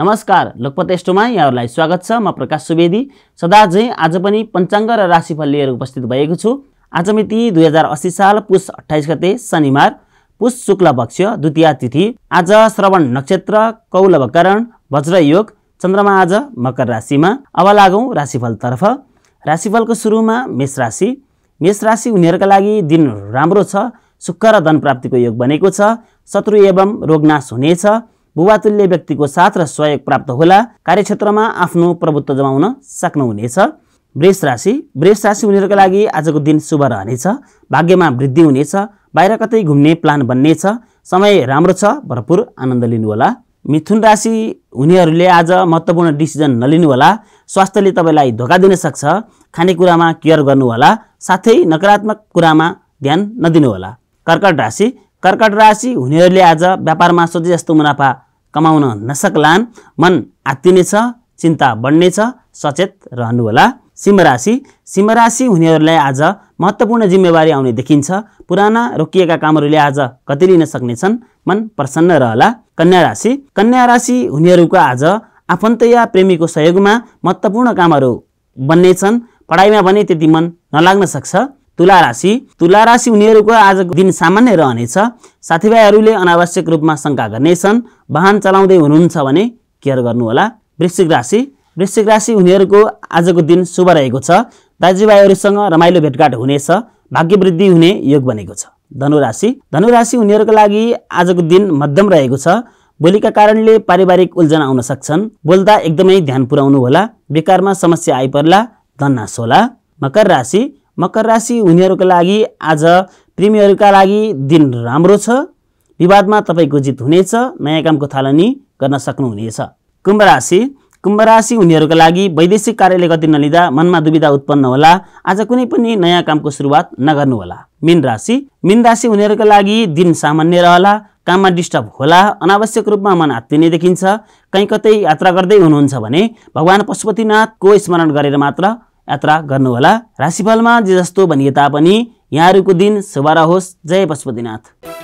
नमस्कार लोकपत एस्टोमा यहाँहरूलाई स्वागत छ म प्रकाश सुवेदी सदा चाहिँ आज पनि पञ्चाङ्ग र राशिफल लिएर उपस्थित भएको छु आज मिति दुई हजार अस्सी साल पुष अठाइस गते शनिबार पुष शुक्ल पक्ष द्वितीय तिथि आज श्रवण नक्षत्र वज्र योग चन्द्रमा आज मकर राशिमा अब लागौँ राशिफलतर्फ राशिफलको सुरुमा मेष राशि मेष राशि उनीहरूका लागि दिन राम्रो छ सुख र धन प्राप्तिको योग बनेको छ शत्रु एवं रोगनाश हुनेछ भूवातुल्य व्यक्तिको साथ र सहयोग प्राप्त होला कार्यक्षेत्रमा आफ्नो प्रभुत्व जमाउन सक्नुहुनेछ वृष राशि वृष राशि हुनेहरूको लागि आजको दिन शुभ रहनेछ भाग्यमा वृद्धि हुनेछ बाहिर कतै घुम्ने प्लान बन्नेछ समय राम्रो छ भरपुर आनन्द लिनुहोला मिथुन राशि हुनेहरूले आज महत्त्वपूर्ण डिसिजन नलिनुहोला स्वास्थ्यले तपाईँलाई धोका दिन सक्छ खानेकुरामा केयर गर्नुहोला साथै नकारात्मक कुरामा ध्यान नदिनुहोला कर्कट राशि कर्कट राशि हुनेहरूले आज व्यापारमा सोचे जस्तो मुनाफा कमाउन नसक्लान् मन आत्तिनेछ चिन्ता बढ्नेछ सचेत रहनुहोला सिंहराशि सिंहराशि हुनेहरूलाई आज महत्त्वपूर्ण जिम्मेवारी आउने देखिन्छ पुराना रोकिएका कामहरूले आज कति लिन सक्नेछन् मन प्रसन्न रहला कन्या राशि कन्या राशि हुनेहरूको आज आफन्त या प्रेमीको सहयोगमा महत्त्वपूर्ण कामहरू बन्नेछन् पढाइमा भने त्यति मन नलाग्न सक्छ तुला राशि तुला राशि उनीहरूको आजको दिन सामान्य रहनेछ साथीभाइहरूले अनावश्यक रूपमा शङ्का गर्नेछन् वाहन चलाउँदै हुनुहुन्छ भने केयर गर्नुहोला वृश्चिक राशि वृश्चिक राशि उनीहरूको आजको दिन शुभ रहेको छ दाजुभाइहरूसँग रमाइलो भेटघाट हुनेछ भाग्य वृद्धि हुने योग बनेको छ धनुराशि धनुराशि उनीहरूको लागि आजको दिन मध्यम रहेको छ बोलीका कारणले पारिवारिक उल्झन आउन सक्छन् बोल्दा एकदमै ध्यान पुर्याउनु होला बेकारमा समस्या आइपर्ला धन्नास होला मकर राशि मकर राशि हुनेहरूको लागि आज प्रेमीहरूका लागि दिन राम्रो छ विवादमा तपाईँको जित हुनेछ नयाँ कामको थालनी गर्न सक्नुहुनेछ कुम्भ राशि कुम्भ राशि हुनेहरूका लागि वैदेशिक कार्यले गति नलिँदा मनमा दुविधा उत्पन्न होला आज कुनै पनि नयाँ कामको सुरुवात नगर्नुहोला मिन राशि मिन राशि हुनेहरूका लागि दिन सामान्य रहला काममा डिस्टर्ब होला अनावश्यक रूपमा मन हात्तिने देखिन्छ कहीँ कतै यात्रा गर्दै हुनुहुन्छ भने भगवान् पशुपतिनाथको स्मरण गरेर मात्र यात्रा गर्नुहोला राशिफलमा जे जस्तो भनिए तापनि यहाँहरूको दिन शुभ रहोस् जय पशुपतिनाथ